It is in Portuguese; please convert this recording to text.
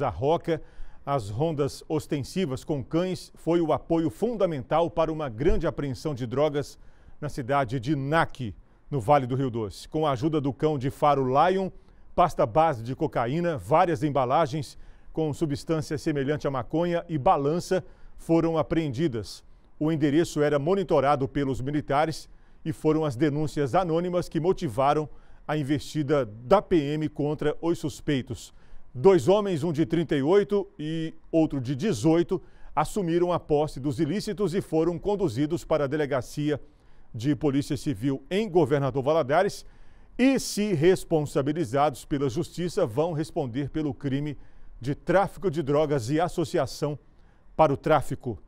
A Roca, as rondas ostensivas com cães foi o apoio fundamental para uma grande apreensão de drogas na cidade de Naque, no Vale do Rio Doce. Com a ajuda do cão de faro Lion, pasta base de cocaína, várias embalagens com substância semelhante à maconha e balança foram apreendidas. O endereço era monitorado pelos militares e foram as denúncias anônimas que motivaram a investida da PM contra os suspeitos. Dois homens, um de 38 e outro de 18, assumiram a posse dos ilícitos e foram conduzidos para a delegacia de Polícia Civil em Governador Valadares e, se responsabilizados pela Justiça, vão responder pelo crime de tráfico de drogas e associação para o tráfico